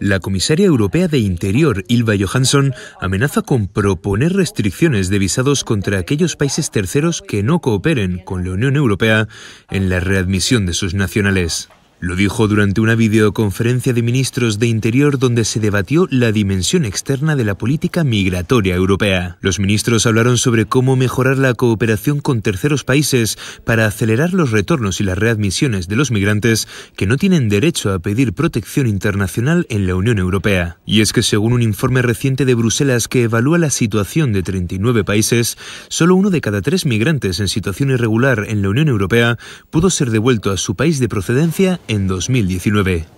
La comisaria europea de Interior, Ilva Johansson, amenaza con proponer restricciones de visados contra aquellos países terceros que no cooperen con la Unión Europea en la readmisión de sus nacionales. Lo dijo durante una videoconferencia de ministros de Interior donde se debatió la dimensión externa de la política migratoria europea. Los ministros hablaron sobre cómo mejorar la cooperación con terceros países para acelerar los retornos y las readmisiones de los migrantes que no tienen derecho a pedir protección internacional en la Unión Europea. Y es que según un informe reciente de Bruselas que evalúa la situación de 39 países, solo uno de cada tres migrantes en situación irregular en la Unión Europea pudo ser devuelto a su país de procedencia en 2019.